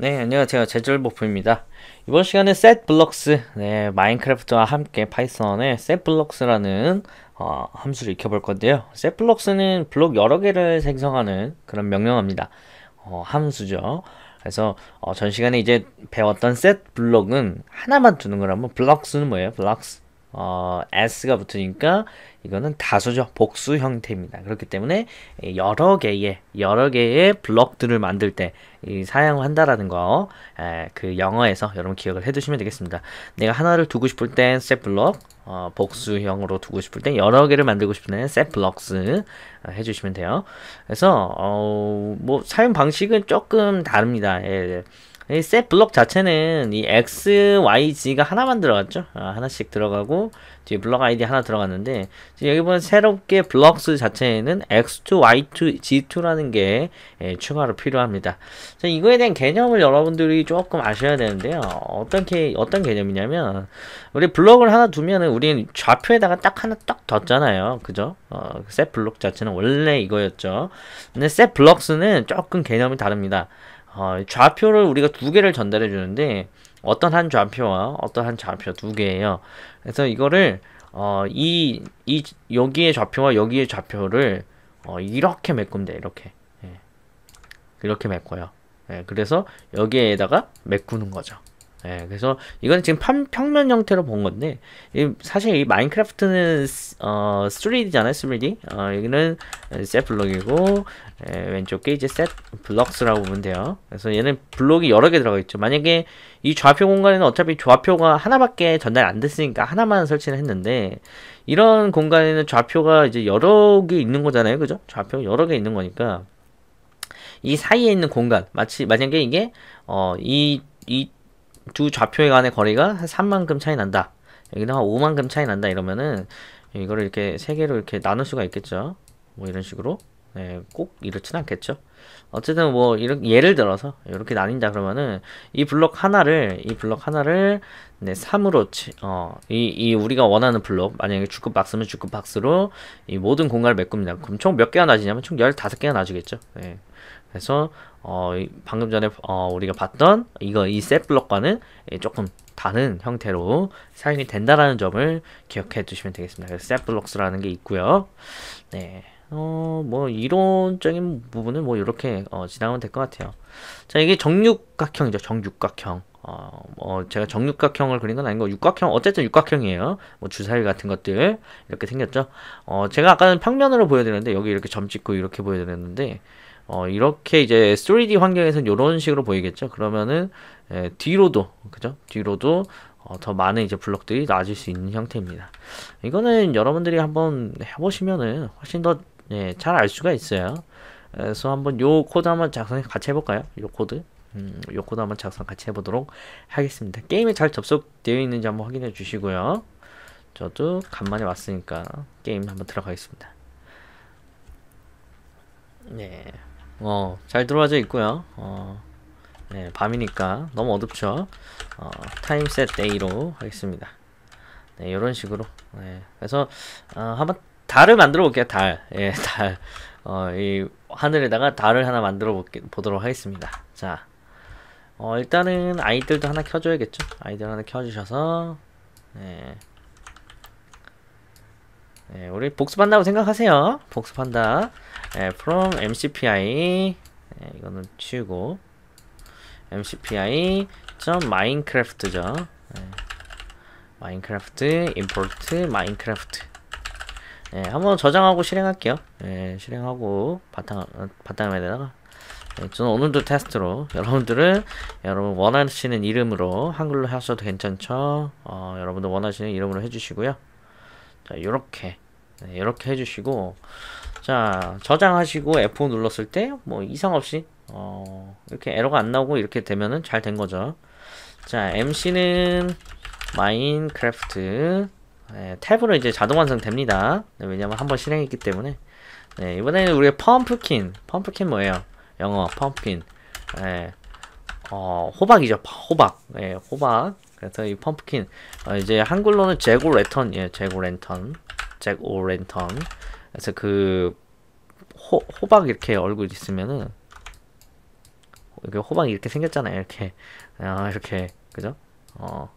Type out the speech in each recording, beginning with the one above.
네, 안녕하세요. 제절보프입니다. 이번 시간에 setBlocks, 네, 마인크래프트와 함께 파이썬의 setBlocks라는 어, 함수를 익혀볼 건데요. setBlocks는 블록 여러 개를 생성하는 그런 명령어입니다. 어, 함수죠. 그래서 어, 전 시간에 이제 배웠던 set블록은 하나만 두는 거라면 블럭스는 뭐예요? 블럭스 어, s가 붙으니까 이거는 다수죠. 복수 형태입니다. 그렇기 때문에 여러 개의 여러 개의 블럭들을 만들 때 사용한다라는 거그 영어에서 여러분 기억을 해두시면 되겠습니다. 내가 하나를 두고 싶을 땐 set 블럭, 어, 복수형으로 두고 싶을 땐 여러 개를 만들고 싶을 때는 set blocks 해주시면 돼요. 그래서 어, 뭐 사용 방식은 조금 다릅니다. 예, 예. 이셋 블록 자체는 이 x, y, z가 하나만 들어갔죠. 아, 하나씩 들어가고 뒤에 블록 아이디 하나 들어갔는데 여기 보면 새롭게 블록스 자체에는 x2, y2, g2라는 게 예, 추가로 필요합니다. 자, 이거에 대한 개념을 여러분들이 조금 아셔야 되는데요. 어떤 게 어떤 개념이냐면 우리 블록을 하나 두면은 우리는 좌표에다가 딱 하나 딱 뒀잖아요. 그죠? 어, 그 셋 블록 자체는 원래 이거였죠. 근데 셋 블록스는 조금 개념이 다릅니다. 어, 좌표를 우리가 두 개를 전달해 주는데 어떤 한 좌표와 어떤 한 좌표 두 개예요. 그래서 이거를 어, 이, 이 여기의 좌표와 여기의 좌표를 어, 이렇게 메꿉니 이렇게 예. 이렇게 메꿔요. 예, 그래서 여기에다가 메꾸는 거죠. 예, 그래서 이건 지금 판, 평면 형태로 본 건데 이, 사실 이 마인크래프트는 어, 3D잖아요 3D 어, 여기는 셋 블록이고 예, 왼쪽에 이제 셋 블럭스라고 보면 돼요 그래서 얘는 블록이 여러 개 들어가 있죠 만약에 이 좌표 공간에는 어차피 좌표가 하나밖에 전달이 안 됐으니까 하나만 설치를 했는데 이런 공간에는 좌표가 이제 여러 개 있는 거잖아요 그죠 좌표 여러 개 있는 거니까 이 사이에 있는 공간 마치 만약에 이게 어, 이이 두 좌표에 간의 거리가 한 3만큼 차이 난다. 여기는 한 5만큼 차이 난다 이러면은 이거를 이렇게 세 개로 이렇게 나눌 수가 있겠죠. 뭐 이런 식으로. 네, 꼭 이렇진 않겠죠. 어쨌든 뭐이렇 예를 들어서 이렇게 나뉜다 그러면은 이 블록 하나를 이 블록 하나를 네 3으로 어이 이 우리가 원하는 블록 만약에 주급 박스면 주급 박스로 이 모든 공간을 메꿉니다. 그럼 총 몇 개가 나지냐면 총 15개가 나지겠죠. 네. 그래서 어 방금 전에 어 우리가 봤던 이거 이셋 블록과는 예, 조금 다른 형태로 사용이 된다라는 점을 기억해 두시면 되겠습니다. 그래서 셋 블록스라는 게 있고요. 네. 어, 뭐, 이론적인 부분은 뭐, 이렇게, 어, 지나가면 될 것 같아요. 자, 이게 정육각형이죠. 정육각형. 어, 뭐 제가 정육각형을 그린 건 아니고 육각형 어쨌든 육각형이에요. 뭐 주사위 같은 것들 이렇게 생겼죠. 어, 제가 아까는 평면으로 보여드렸는데 여기 이렇게 점 찍고 이렇게 보여드렸는데 어, 이렇게 이제 3D 환경에서는 이런 식으로 보이겠죠. 그러면은 예, 뒤로도 그죠? 뒤로도 어, 더 많은 이제 블록들이 나아질 수 있는 형태입니다. 이거는 여러분들이 한번 해보시면은 훨씬 더 예, 잘 알 수가 있어요. 그래서 한번 요 코드 한번 작성 같이 해볼까요? 요 코드. 음, 요 코드 한번 작성 같이 해보도록 하겠습니다. 게임에 잘 접속되어 있는지 한번 확인해 주시고요. 저도 간만에 왔으니까 게임 한번 들어가겠습니다. 네. 어, 잘 들어와져 있고요. 어, 네, 밤이니까 너무 어둡죠. 어, 타임 셋 데이로 하겠습니다. 네, 이런 식으로. 네, 그래서 어, 한번 달을 만들어 볼게요. 달. 예, 달. 어, 이 하늘에다가 달을 하나 만들어 볼게, 보도록 하겠습니다. 자. 어, 일단은 아이들도 하나 켜줘야겠죠? 아이들 하나 켜주셔서, 예. 예, 우리 복습한다고 생각하세요. 복습한다. 예, from mcpi. 예, 이거는 치우고. mcpi.minecraft죠. 예. minecraft import 예, 한번 저장하고 실행할게요. 예, 실행하고 바탕 바탕화면에다가 예, 저는 오늘도 테스트로 여러분들은 여러분 원하시는 이름으로 한글로 하셔도 괜찮죠. 어, 여러분들 원하시는 이름으로 해주시고요. 자, 요렇게 네, 렇게 해주시고 자 저장하시고 F5 눌렀을 때 뭐 이상 없이 어, 이렇게 에러가 안 나오고 이렇게 되면은 잘 된 거죠. 자 MC는 마인크래프트 네, 탭으로 이제 자동 완성됩니다. 네, 왜냐면 한 번 실행했기 때문에 네, 이번에는 우리가 펌프킨 펌프킨 뭐예요? 영어 펌프킨 네, 어, 호박이죠 호박 네, 호박 그래서 이 펌프킨 어, 이제 한글로는 재고 랜턴 예, 재고 랜턴 재고 랜턴 그래서 그 호, 호박 이렇게 얼굴 있으면은 이게 호박 이렇게 생겼잖아요 이렇게 아, 이렇게 그죠? 어,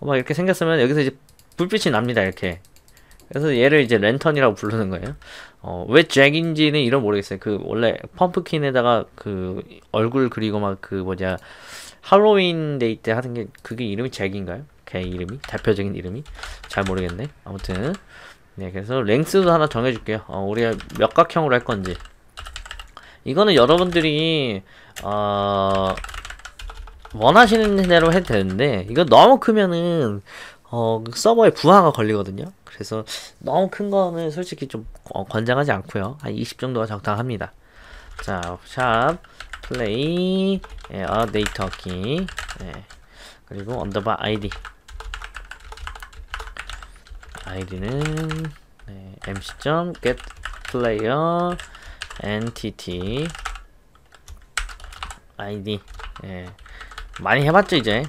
막 이렇게 생겼으면 여기서 이제 불빛이 납니다 이렇게 그래서 얘를 이제 랜턴이라고 부르는 거예요 어, 왜 잭인지는 이런 모르겠어요 그 원래 펌프킨에다가 그 얼굴 그리고 막 그 뭐냐 할로윈 데이 때 하는 게 그게 이름이 잭인가요? 걔 이름이 대표적인 이름이 잘 모르겠네 아무튼 네 그래서 랭스도 하나 정해줄게요 어, 우리가 몇 각형으로 할 건지 이거는 여러분들이 어... 원하시는 대로 해도 되는데 이거 너무 크면은 어, 그 서버에 부하가 걸리거든요. 그래서 너무 큰 거는 솔직히 좀 어, 권장하지 않고요. 한 20 정도가 적당합니다. 자, 샵 플레이 에어 네이터키 네. 그리고 언더바 아이디 아이디는 네, mc.get 점 player entity 아이디 예. 많이 해봤죠 이제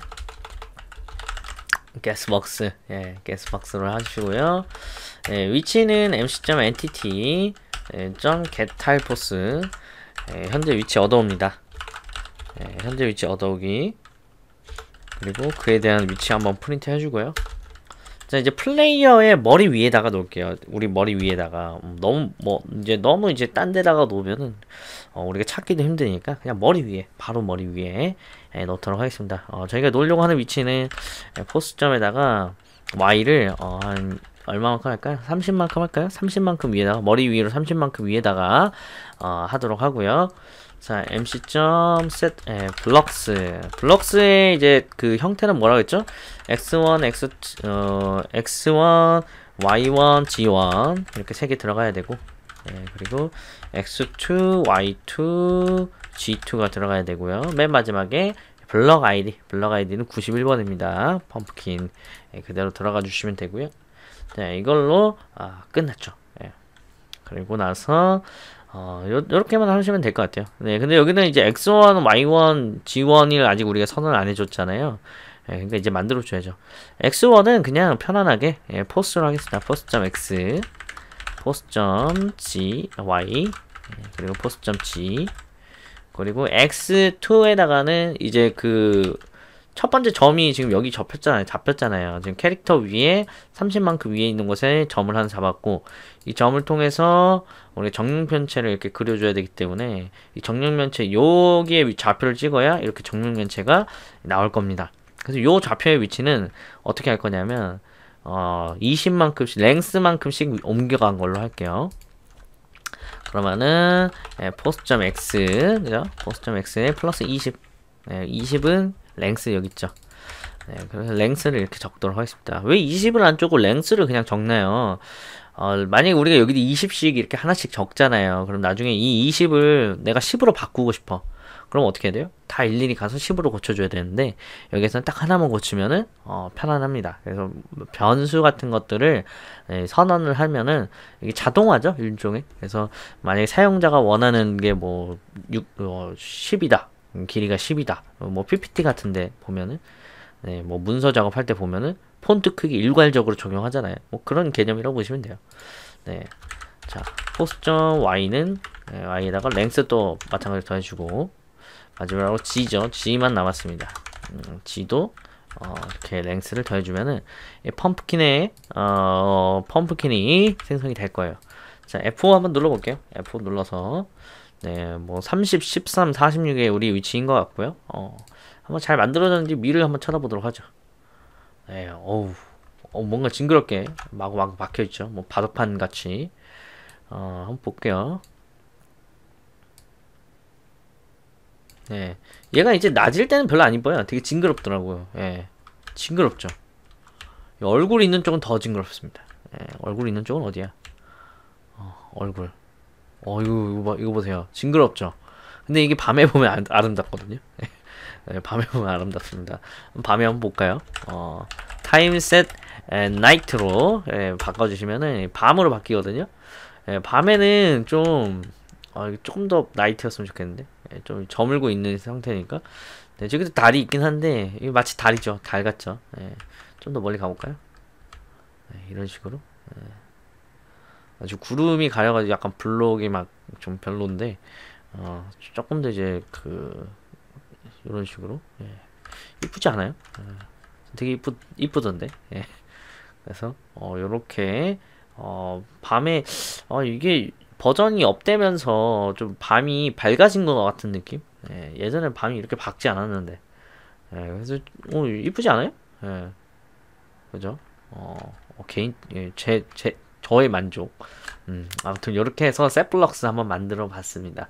게스박스 예, 게스박스로 하시고요 예, 위치는 mc.entity .getTypeOS 예, 예, 현재 위치 얻어옵니다 예, 현재 위치 얻어오기 그리고 그에 대한 위치 한번 프린트 해주고요 자 이제 플레이어의 머리 위에다가 놓을게요 우리 머리 위에다가 음, 너무 뭐 이제 너무 이제 딴 데다가 놓으면은 어, 우리가 찾기도 힘드니까 그냥 머리 위에 바로 머리 위에 예, 넣도록 하겠습니다 어, 저희가 놓으려고 하는 위치는 예, 포스점에다가 Y를 어, 한 얼마만큼 할까요? 30만큼 할까요? 30만큼 위에다가 머리 위로 30만큼 위에다가 어, 하도록 하고요 자, mc.set, 예, blocks. blocks의 이제 그 형태는 뭐라고 했죠? x1, x, 어, x1, y1, g1. 이렇게 세 개 들어가야 되고. 예, 그리고 x2, y2, g2가 들어가야 되고요. 맨 마지막에 블럭 아이디. 블럭 아이디는 91번입니다. 펌프킨. 예, 그대로 들어가 주시면 되고요. 자, 이걸로, 아, 끝났죠. 예. 그리고 나서, 어, 요, 렇게만 하시면 될 것 같아요. 네, 근데 여기는 이제 X1, Y1, G1을 아직 우리가 선언 안 해줬잖아요. 예, 그니까 이제 만들어줘야죠. X1은 그냥 편안하게 예, 포스로 하겠습니다. 포스.x, 포스.g, y, 예, 그리고 포스.g, 그리고 x2에다가는 이제 그첫 번째 점이 지금 여기 접혔잖아요. 잡혔잖아요. 지금 캐릭터 위에 30만큼 위에 있는 곳에 점을 하나 잡았고 이 점을 통해서 우리 정육면체를 이렇게 그려줘야 되기 때문에 이 정육면체 여기에 좌표를 찍어야 이렇게 정육면체가 나올 겁니다. 그래서 요 좌표의 위치는 어떻게 할 거냐면 어 20만큼씩 랭스만큼씩 옮겨간 걸로 할게요. 그러면은 예, 포스점 x 그죠? 포스점 x에 플러스 20 20은 예, 랭스 여기 있죠. 네, 그래서 랭스를 이렇게 적도록 하겠습니다. 왜 20을 안 적고 랭스를 그냥 적나요? 어, 만약에 우리가 여기도 20씩 이렇게 하나씩 적잖아요. 그럼 나중에 이 20을 내가 10으로 바꾸고 싶어. 그럼 어떻게 해야 돼요? 다 일일이 가서 10으로 고쳐줘야 되는데 여기서는 에딱 하나만 고치면은 어, 편안합니다. 그래서 변수 같은 것들을 예, 선언을 하면은 이게 자동화죠 일종의. 그래서 만약에 사용자가 원하는 게뭐 어, 10이다. 음, 길이가 10이다. 어, 뭐 PPT 같은데 보면은 네, 뭐 문서 작업할 때 보면은 폰트 크기 일괄적으로 적용하잖아요. 뭐 그런 개념이라고 보시면 돼요. 네. 자, 포스 y는 네, y에다가 랭스 또 마찬가지로 더해주고 마지막으로 g죠. g만 남았습니다. 음, g도 어, 이렇게 랭스를 더해주면은 펌프킨의 어, 펌프킨이 어, 생성이 될 거예요. 자, F5 한번 눌러볼게요. F5 눌러서 네, 뭐 30, 13, 46의 우리 위치인 것 같고요. 어, 한번 잘 만들어졌는지 미를 한번 쳐다보도록 하죠. 네, 어우, 어, 뭔가 징그럽게 마구 마구 박혀 있죠. 뭐 바둑판 같이. 어, 한번 볼게요. 네, 얘가 이제 낮일 때는 별로 안 이뻐요. 되게 징그럽더라고요. 예, 네, 징그럽죠. 얼굴 있는 쪽은 더 징그럽습니다. 예, 얼굴 있는 쪽은 어디야? 어, 얼굴. 어 이거 이거, 이거 보세요. 징그럽죠. 근데 이게 밤에 보면 아, 름답거든요 네, 밤에 보면 아름답습니다. 밤에 한번 볼까요? 어, 타임 셋 나이트로 예, 바꿔주시면은 밤으로 바뀌거든요. 예, 밤에는 좀 어, 조금 더 나이트였으면 좋겠는데 예, 좀 저물고 있는 상태니까 네, 저기도 달이 있긴 한데 이게 마치 달이죠. 달 같죠. 예, 좀 더 멀리 가볼까요? 네, 이런 식으로. 예. 아주 구름이 가려가지고 약간 블록이 막 좀 별론데 어, 조금 더 이제 그 이런 식으로 예. 이쁘지 않아요? 예. 되게 이쁘 이쁘던데 예. 그래서 어 요렇게 어 밤에 어 이게 버전이 업되면서 좀 밤이 밝아진 것 같은 느낌 예. 예전에 밤이 이렇게 밝지 않았는데 예. 그래서 어 이쁘지 않아요? 예. 그죠? 어, 어 개인 예, 제제 저의 만족. 음, 아무튼 이렇게 해서 셋블럭스 한번 만들어 봤습니다.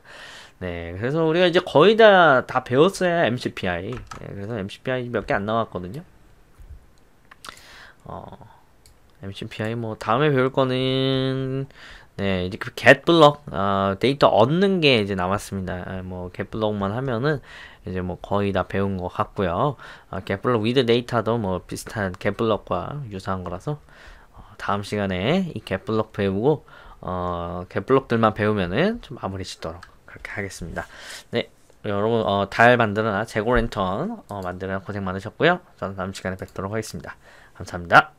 네, 그래서 우리가 이제 거의 다, 다 배웠어요, MCPI. 네, 그래서 MCPI 몇 개 안 나왔거든요. 어, MCPI 뭐, 다음에 배울 거는, 네, 이제 그 겟블럭, 어, 데이터 얻는 게 이제 남았습니다. 아, 뭐, 겟블럭만 하면은, 이제 뭐 거의 다 배운 것 같고요. 아, 겟블럭 위드 데이터도 뭐 비슷한 겟블럭과 유사한 거라서, 다음 시간에 이 갭블록 배우고 어, 갭블록들만 배우면은 좀 마무리 짓도록 그렇게 하겠습니다. 네, 여러분 어, 달 만드느라 아, 재고 랜턴 어, 만드느라 고생 많으셨고요. 저는 다음 시간에 뵙도록 하겠습니다. 감사합니다.